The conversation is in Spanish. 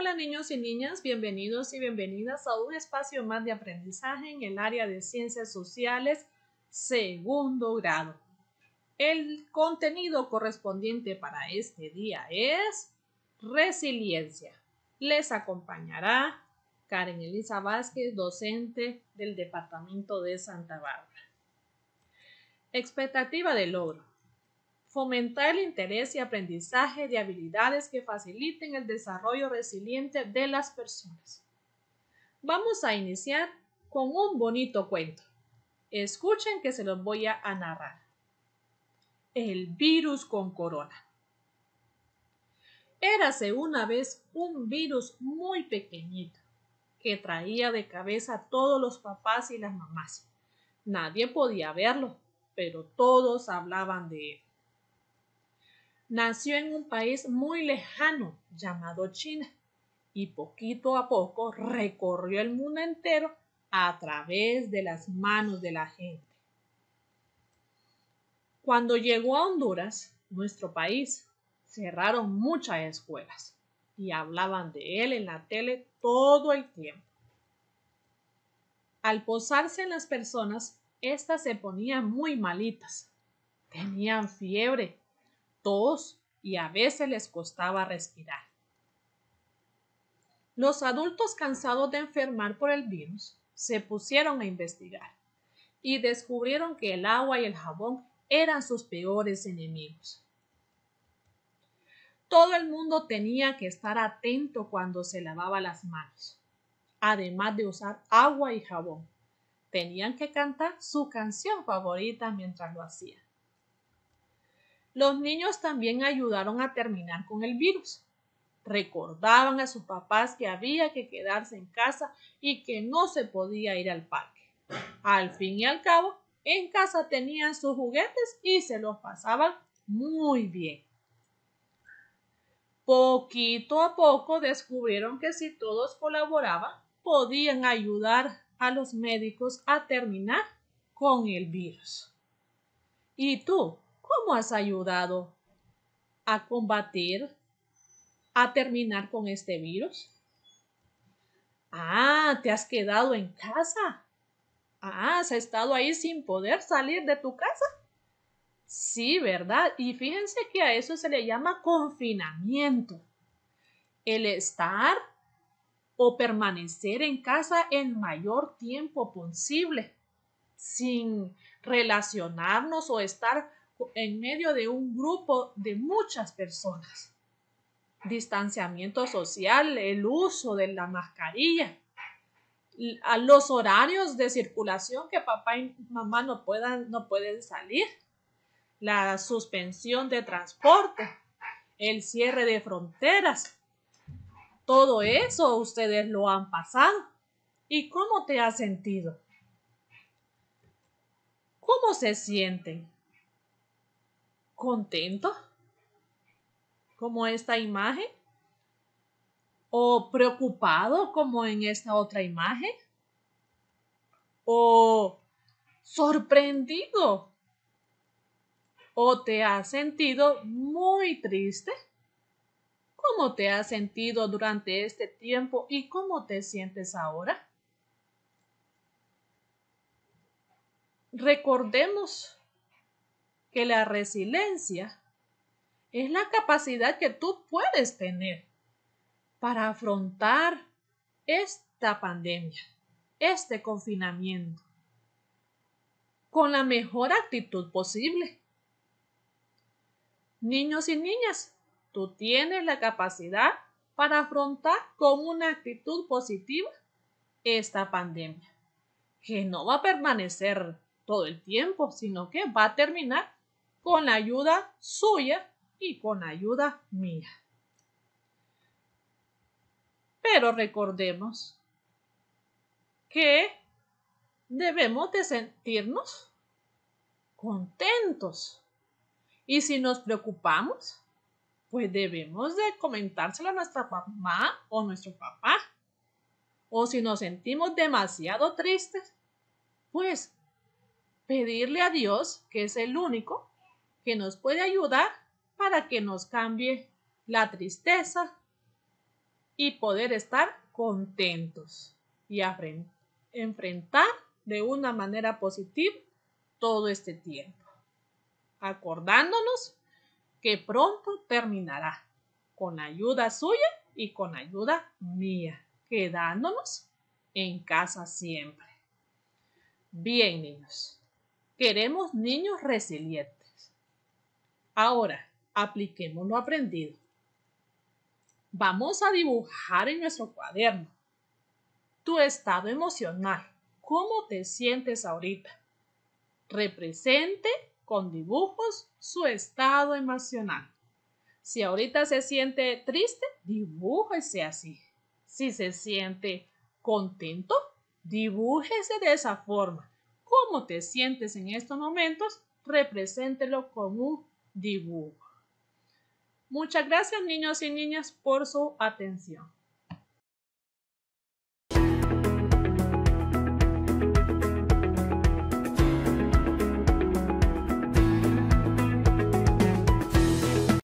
Hola niños y niñas, bienvenidos y bienvenidas a un espacio más de aprendizaje en el área de ciencias sociales segundo grado. El contenido correspondiente para este día es resiliencia. Les acompañará Karen Elisa Vázquez, docente del Departamento de Santa Bárbara. Expectativa de logro fomentar el interés y aprendizaje de habilidades que faciliten el desarrollo resiliente de las personas. Vamos a iniciar con un bonito cuento. Escuchen que se los voy a narrar. El virus con corona. Érase una vez un virus muy pequeñito que traía de cabeza a todos los papás y las mamás. Nadie podía verlo, pero todos hablaban de él nació en un país muy lejano llamado China y poquito a poco recorrió el mundo entero a través de las manos de la gente. Cuando llegó a Honduras, nuestro país, cerraron muchas escuelas y hablaban de él en la tele todo el tiempo. Al posarse en las personas, éstas se ponían muy malitas. Tenían fiebre y a veces les costaba respirar. Los adultos cansados de enfermar por el virus se pusieron a investigar y descubrieron que el agua y el jabón eran sus peores enemigos. Todo el mundo tenía que estar atento cuando se lavaba las manos, además de usar agua y jabón. Tenían que cantar su canción favorita mientras lo hacían. Los niños también ayudaron a terminar con el virus. Recordaban a sus papás que había que quedarse en casa y que no se podía ir al parque. Al fin y al cabo, en casa tenían sus juguetes y se los pasaban muy bien. Poquito a poco descubrieron que si todos colaboraban, podían ayudar a los médicos a terminar con el virus. ¿Y tú? has ayudado a combatir, a terminar con este virus? Ah, te has quedado en casa. Ah, has estado ahí sin poder salir de tu casa. Sí, ¿verdad? Y fíjense que a eso se le llama confinamiento. El estar o permanecer en casa el mayor tiempo posible, sin relacionarnos o estar en medio de un grupo de muchas personas. Distanciamiento social, el uso de la mascarilla, a los horarios de circulación que papá y mamá no puedan no pueden salir, la suspensión de transporte, el cierre de fronteras. Todo eso ustedes lo han pasado. ¿Y cómo te has sentido? ¿Cómo se sienten? contento, como esta imagen, o preocupado, como en esta otra imagen, o sorprendido, o te has sentido muy triste. ¿Cómo te has sentido durante este tiempo y cómo te sientes ahora? Recordemos la resiliencia es la capacidad que tú puedes tener para afrontar esta pandemia, este confinamiento, con la mejor actitud posible. Niños y niñas, tú tienes la capacidad para afrontar con una actitud positiva esta pandemia, que no va a permanecer todo el tiempo, sino que va a terminar con ayuda suya y con ayuda mía. Pero recordemos que debemos de sentirnos contentos. Y si nos preocupamos, pues debemos de comentárselo a nuestra mamá o nuestro papá. O si nos sentimos demasiado tristes, pues pedirle a Dios, que es el único que nos puede ayudar para que nos cambie la tristeza y poder estar contentos y enfrentar de una manera positiva todo este tiempo, acordándonos que pronto terminará con ayuda suya y con ayuda mía, quedándonos en casa siempre. Bien, niños, queremos niños resilientes Ahora, apliquemos lo aprendido. Vamos a dibujar en nuestro cuaderno tu estado emocional. ¿Cómo te sientes ahorita? Represente con dibujos su estado emocional. Si ahorita se siente triste, dibújese así. Si se siente contento, dibújese de esa forma. ¿Cómo te sientes en estos momentos? Represéntelo con un dibujo. Muchas gracias niños y niñas por su atención.